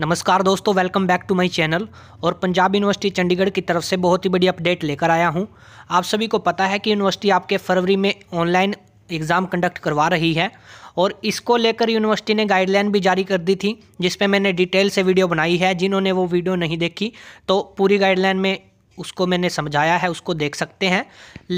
नमस्कार दोस्तों welcome back to my channel और पंजाब यूनिवर्सिटी चंडीगढ़ की तरफ से बहुत ही बड़ी अपडेट लेकर आया हूं आप सभी को पता है कि यूनिवर्सिटी आपके फरवरी में ऑनलाइन एग्ज़ाम कंडक्ट करवा रही है और इसको लेकर यूनिवर्सिटी ने गाइडलाइन भी जारी कर दी थी जिस मैंने डिटेल से वीडियो बनाई है जिन्होंने वो वीडियो नहीं देखी तो पूरी गाइडलाइन में उसको मैंने समझाया है उसको देख सकते हैं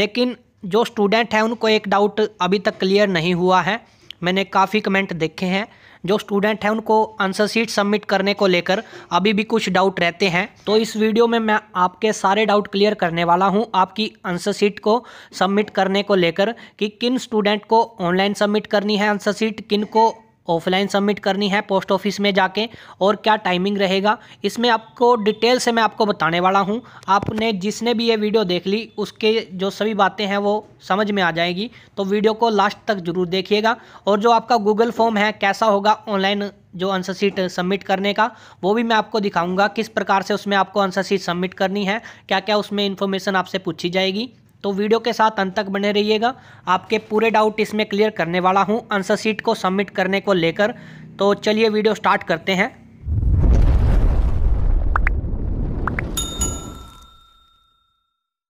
लेकिन जो स्टूडेंट हैं उनको एक डाउट अभी तक क्लियर नहीं हुआ है मैंने काफ़ी कमेंट देखे हैं जो स्टूडेंट हैं उनको आंसर शीट सबमिट करने को लेकर अभी भी कुछ डाउट रहते हैं तो इस वीडियो में मैं आपके सारे डाउट क्लियर करने वाला हूं आपकी आंसर शीट को सबमिट करने को लेकर कि किन स्टूडेंट को ऑनलाइन सबमिट करनी है आंसर शीट किन को ऑफलाइन सबमिट करनी है पोस्ट ऑफिस में जाके और क्या टाइमिंग रहेगा इसमें आपको डिटेल से मैं आपको बताने वाला हूँ आपने जिसने भी ये वीडियो देख ली उसके जो सभी बातें हैं वो समझ में आ जाएगी तो वीडियो को लास्ट तक ज़रूर देखिएगा और जो आपका गूगल फॉर्म है कैसा होगा ऑनलाइन जो आंसर सीट सबमिट करने का वो भी मैं आपको दिखाऊंगा किस प्रकार से उसमें आपको आंसर सीट सबमिट करनी है क्या क्या उसमें इन्फॉर्मेशन आपसे पूछी जाएगी तो वीडियो के साथ अंत तक बने रहिएगा आपके पूरे डाउट इसमें क्लियर करने वाला हूँ आंसर शीट को सबमिट करने को लेकर तो चलिए वीडियो स्टार्ट करते हैं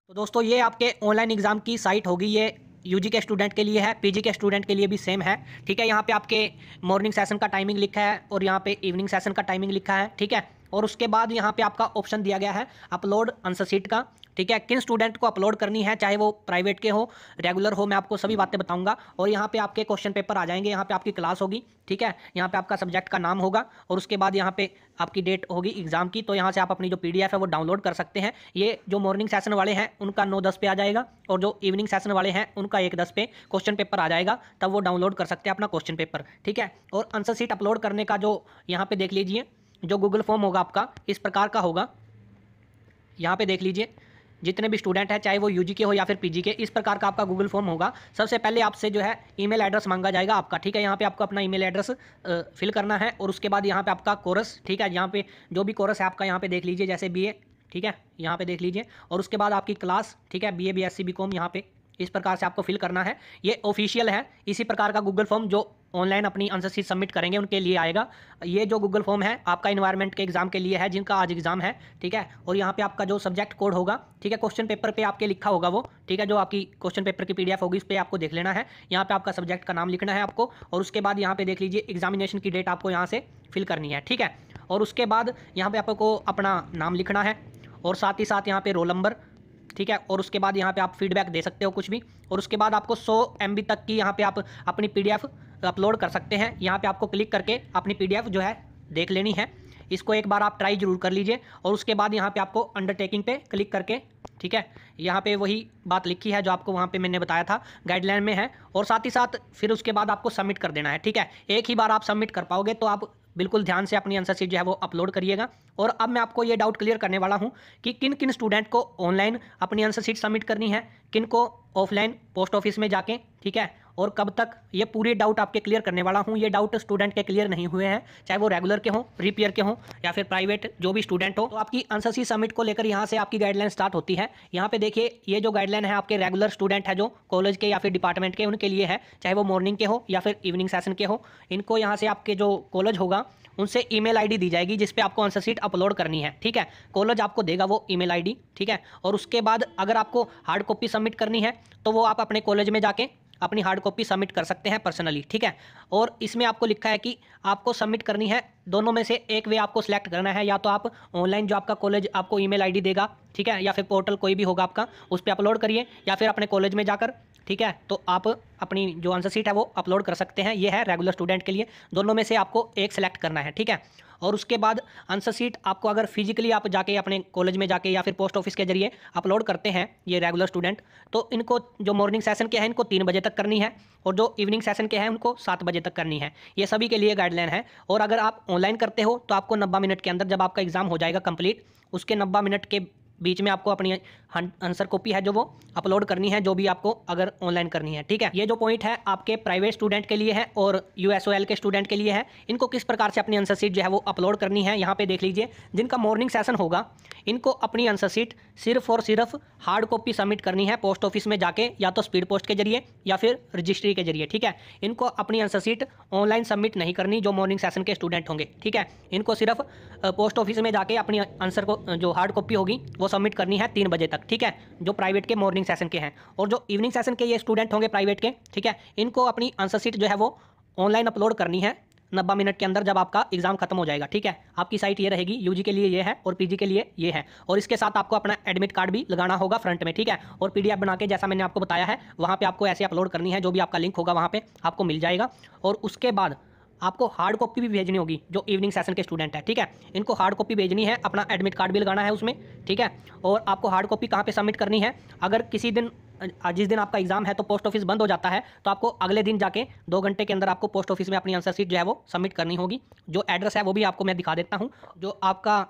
तो दोस्तों ये आपके ऑनलाइन एग्ज़ाम की साइट होगी ये यूजी के स्टूडेंट के लिए है पीजी के स्टूडेंट के लिए भी सेम है ठीक है यहाँ पे आपके मॉर्निंग सेशन का टाइमिंग लिखा है और यहाँ पे इवनिंग सेशन का टाइमिंग लिखा है ठीक है और उसके बाद यहाँ पे आपका ऑप्शन दिया गया है अपलोड आंसर शीट का ठीक है किन स्टूडेंट को अपलोड करनी है चाहे वो प्राइवेट के हो रेगुलर हो मैं आपको सभी हम्म। बातें बताऊंगा और यहाँ पे आपके क्वेश्चन पेपर आ जाएंगे यहाँ पे आपकी क्लास होगी ठीक है यहाँ पे आपका सब्जेक्ट का नाम होगा और उसके बाद यहाँ पे आपकी डेट होगी एग्जाम की तो यहाँ से आप अपनी जो पी है वो डाउनलोड कर सकते हैं ये जो मॉर्निंग सेशन वाले हैं उनका नौ दस पे आ जाएगा और जो इवनिंग सेशन वाले हैं उनका एक दस पे क्वेश्चन पेपर आ जाएगा तब वो डाउनलोड कर सकते हैं अपना क्वेश्चन पेपर ठीक है और आंसर सीट अपलोड करने का जो यहाँ पे देख लीजिए जो गूगल फॉर्म होगा आपका इस प्रकार का होगा यहाँ पे देख लीजिए जितने भी स्टूडेंट हैं चाहे वो यूजी के हो या फिर पीजी के इस प्रकार का आपका गूगल फॉर्म होगा सबसे पहले आपसे जो है ईमेल एड्रेस मांगा जाएगा आपका ठीक है यहाँ पे आपको अपना ईमेल एड्रेस फिल करना है और उसके बाद यहाँ पे आपका कोरस ठीक है यहाँ पे जो भी कोरस है आपका यहाँ पे देख लीजिए जैसे बी ठीक है यहाँ पे देख लीजिए और उसके बाद आपकी क्लास ठीक है B A B S C B com यहाँ पे इस प्रकार से आपको फिल करना है ये ऑफिशियल है इसी प्रकार का गूगल फॉर्म जो ऑनलाइन अपनी आंसर शीट सबमिट करेंगे उनके लिए आएगा ये जो गूगल फॉर्म है आपका इन्वायरमेंट के एग्जाम के लिए है जिनका आज एग्जाम है ठीक है और यहाँ पे आपका जो सब्जेक्ट कोड होगा ठीक है क्वेश्चन पेपर पे आपके लिखा होगा वो ठीक है जो आपकी क्वेश्चन पेपर की पीडीएफ होगी उस पर आपको देख लेना है यहाँ पे आपका सब्जेक्ट का नाम लिखना है आपको और उसके बाद यहाँ पे देख लीजिए एग्जामिनेशन की डेट आपको यहाँ से फिल करनी है ठीक है और उसके बाद यहाँ पे आपको अपना नाम लिखना है और साथ ही साथ यहाँ पे रोल नंबर ठीक है और उसके बाद यहाँ पे आप फीडबैक दे सकते हो कुछ भी और उसके बाद आपको 100 एम तक की यहाँ पे आप अपनी पी अपलोड कर सकते हैं यहाँ पे आपको क्लिक करके अपनी पी जो है देख लेनी है इसको एक बार आप ट्राई जरूर कर लीजिए और उसके बाद यहाँ पे आपको अंडरटेकिंग पे क्लिक करके ठीक है यहाँ पे वही बात लिखी है जो आपको वहाँ पे मैंने बताया था गाइडलाइन में है और साथ ही साथ फिर उसके बाद आपको सबमिट कर देना है ठीक है एक ही बार आप सबमिट कर पाओगे तो आप बिल्कुल ध्यान से अपनी आंसर शीट जो है वो अपलोड करिएगा और अब मैं आपको ये डाउट क्लियर करने वाला हूँ कि किन किन स्टूडेंट को ऑनलाइन अपनी आंसर शीट सबमिट करनी है किन को ऑफलाइन पोस्ट ऑफिस में जाके ठीक है और कब तक ये पूरे डाउट आपके क्लियर करने वाला हूँ ये डाउट स्टूडेंट के क्लियर नहीं हुए हैं चाहे वो रेगुलर के हों रिपेयर के हों या फिर प्राइवेट जो भी स्टूडेंट हो तो आपकी एनसीसी समिट को लेकर यहाँ से आपकी गाइडलाइन स्टार्ट होती है यहाँ पे देखिए ये जो गाइडलाइन है आपके रेगुलर स्टूडेंट है जो कॉलेज के या फिर डिपार्टमेंट के उनके लिए है चाहे वो मॉर्निंग के हो या फिर इवनिंग सेशन के हो इनको यहाँ से आपके जो कॉलेज होगा उनसे ईमेल आईडी दी जाएगी जिस पे आपको आंसर सीट अपलोड करनी है ठीक है कॉलेज आपको देगा वो ईमेल आईडी ठीक है और उसके बाद अगर आपको हार्ड कॉपी सबमिट करनी है तो वो आप अपने कॉलेज में जाके अपनी हार्ड कॉपी सबमिट कर सकते हैं पर्सनली ठीक है और इसमें आपको लिखा है कि आपको सबमिट करनी है दोनों में से एक वे आपको सेलेक्ट करना है या तो आप ऑनलाइन जो आपका कॉलेज आपको ईमेल आईडी देगा ठीक है या फिर पोर्टल कोई भी होगा आपका उस पर अपलोड करिए या फिर अपने कॉलेज में जाकर ठीक है तो आप अपनी जो आंसर सीट है वो अपलोड कर सकते हैं ये है रेगुलर स्टूडेंट के लिए दोनों में से आपको एक सेलेक्ट करना है ठीक है और उसके बाद आंसर सीट आपको अगर फिजिकली आप जाके अपने कॉलेज में जाके या फिर पोस्ट ऑफिस के जरिए अपलोड करते हैं ये रेगुलर स्टूडेंट तो इनको जो मॉर्निंग सेशन के हैं इनको तीन बजे तक करनी है और जो इवनिंग सेशन के हैं उनको सात बजे तक करनी है ये सभी के लिए गाइडलाइन है और अगर आप ऑनलाइन करते हो तो आपको नब्बे मिनट के अंदर जब आपका एग्ज़ाम हो जाएगा कम्प्लीट उसके नब्बे मिनट के बीच में आपको अपनी आंसर कॉपी है जो वो अपलोड करनी है जो भी आपको अगर ऑनलाइन करनी है ठीक है ये जो पॉइंट है आपके प्राइवेट स्टूडेंट के लिए है और यू के स्टूडेंट के लिए है इनको किस प्रकार से अपनी आंसर सीट जो है वो अपलोड करनी है यहाँ पे देख लीजिए जिनका मॉर्निंग सेशन होगा इनको अपनी आंसर सीट सिर्फ और सिर्फ हार्ड कॉपी सबमिट करनी है पोस्ट ऑफिस में जाके या तो स्पीड पोस्ट के जरिए या फिर रजिस्ट्री के जरिए ठीक है इनको अपनी आंसर सीट ऑनलाइन सबमिट नहीं करनी जो मॉर्निंग सेशन के स्टूडेंट होंगे ठीक है इनको सिर्फ पोस्ट ऑफिस में जाके अपनी आंसर को जो हार्ड कॉपी होगी वो सबमिट करनी है तीन बजे तक ठीक है जो प्राइवेट के मॉर्निंग सेशन के हैं और जो इवनिंग सेशन के ये स्टूडेंट होंगे प्राइवेट के ठीक है इनको अपनी आंसर सीट जो है वो ऑनलाइन अपलोड करनी है नब्बे मिनट के अंदर जब आपका एग्जाम खत्म हो जाएगा ठीक है आपकी साइट ये रहेगी यूजी के लिए ये है और पीजी के लिए ये है और इसके साथ आपको अपना एडमिट कार्ड भी लगाना होगा फ्रंट में ठीक है और पीडीएफ बना के जैसा मैंने आपको बताया है वहाँ पे आपको ऐसे अपलोड करनी है जो भी आपका लिंक होगा वहाँ पे आपको मिल जाएगा और उसके बाद आपको हार्ड कॉपी भी भेजनी होगी जो इवनिंग सेशन के स्टूडेंट है ठीक है इनको हार्ड कॉपी भेजनी है अपना एडमिट कार्ड भी लगाना है उसमें ठीक है और आपको हार्ड कॉपी कहाँ पे सबमिट करनी है अगर किसी दिन जिस दिन आपका एग्जाम है तो पोस्ट ऑफिस बंद हो जाता है तो आपको अगले दिन जाके दो घंटे के अंदर आपको पोस्ट ऑफिस में अपनी आंसर सीट जो है वो सबमिट करनी होगी जो एड्रेस है वो भी आपको मैं दिखा देता हूँ जो आपका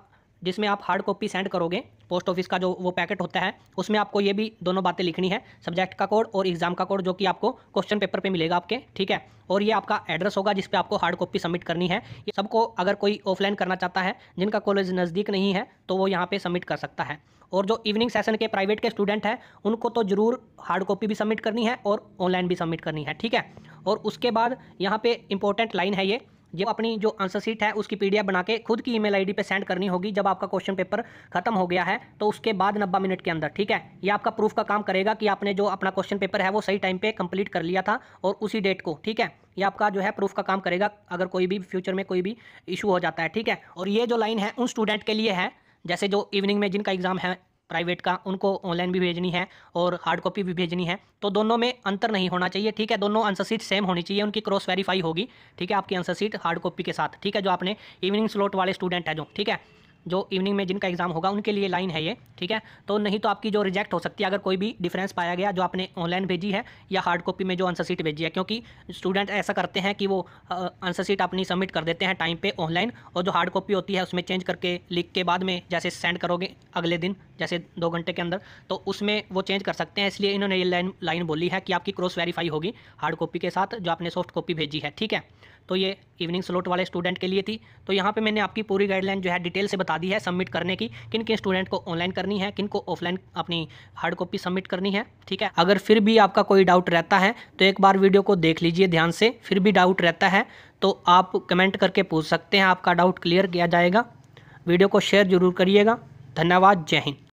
जिसमें आप हार्ड कॉपी सेंड करोगे पोस्ट ऑफिस का जो वो पैकेट होता है उसमें आपको ये भी दोनों बातें लिखनी है सब्जेक्ट का कोड और एग्जाम का कोड जो कि आपको क्वेश्चन पेपर पे मिलेगा आपके ठीक है और ये आपका एड्रेस होगा जिस पे आपको हार्ड कॉपी सबमिट करनी है ये सबको अगर कोई ऑफलाइन करना चाहता है जिनका कॉलेज नज़दीक नहीं है तो वो यहाँ पर सबमिट कर सकता है और जो इवनिंग सेशन के प्राइवेट के स्टूडेंट हैं उनको तो ज़रूर हार्ड कॉपी भी सबमिट करनी है और ऑनलाइन भी सबमिट करनी है ठीक है और उसके बाद यहाँ पर इंपॉर्टेंट लाइन है ये ये अपनी जो आंसर सीट है उसकी पीडीएफ बना के खुद की ईमेल आईडी पे सेंड करनी होगी जब आपका क्वेश्चन पेपर खत्म हो गया है तो उसके बाद नब्बे मिनट के अंदर ठीक है ये आपका प्रूफ का काम करेगा कि आपने जो अपना क्वेश्चन पेपर है वो सही टाइम पे कंप्लीट कर लिया था और उसी डेट को ठीक है ये आपका जो है प्रूफ का काम करेगा अगर कोई भी फ्यूचर में कोई भी इशू हो जाता है ठीक है और ये जो लाइन है उन स्टूडेंट के लिए है जैसे जो इवनिंग में जिनका एग्जाम है प्राइवेट का उनको ऑनलाइन भी भेजनी है और हार्ड कॉपी भी भेजनी है तो दोनों में अंतर नहीं होना चाहिए ठीक है दोनों आंसर सीट सेम होनी चाहिए उनकी क्रॉस वेरीफाई होगी ठीक है आपकी आंसर सीट हार्ड कॉपी के साथ ठीक है जो आपने इवनिंग स्लॉट वाले स्टूडेंट हैं जो ठीक है जो इवनिंग में जिनका एग्जाम होगा उनके लिए लाइन है ये ठीक है तो नहीं तो आपकी जो रिजेक्ट हो सकती है अगर कोई भी डिफरेंस पाया गया जो आपने ऑनलाइन भेजी है या हार्ड कॉपी में जो आंसर सीट भेजी है क्योंकि स्टूडेंट ऐसा करते हैं कि वो आंसर सीट अपनी सबमिट कर देते हैं टाइम पे ऑनलाइन और जो हार्ड कॉपी होती है उसमें चेंज करके लिख के बाद में जैसे सेंड करोगे अगले दिन जैसे दो घंटे के अंदर तो उसमें वो चेंज कर सकते हैं इसलिए इन्होंने ये लाइन लाइन बोली है कि आपकी क्रॉस वेरीफाई होगी हार्ड कॉपी के साथ जो आपने सॉफ्ट कॉपी भेजी है ठीक है तो ये इवनिंग स्लोट वाले स्टूडेंट के लिए थी तो यहाँ पे मैंने आपकी पूरी गाइडलाइन जो है डिटेल से बता दी है सबमिट करने की किन किन स्टूडेंट को ऑनलाइन करनी है किन को ऑफलाइन अपनी हार्ड कॉपी सबमिट करनी है ठीक है अगर फिर भी आपका कोई डाउट रहता है तो एक बार वीडियो को देख लीजिए ध्यान से फिर भी डाउट रहता है तो आप कमेंट करके पूछ सकते हैं आपका डाउट क्लियर किया जाएगा वीडियो को शेयर जरूर करिएगा धन्यवाद जय हिंद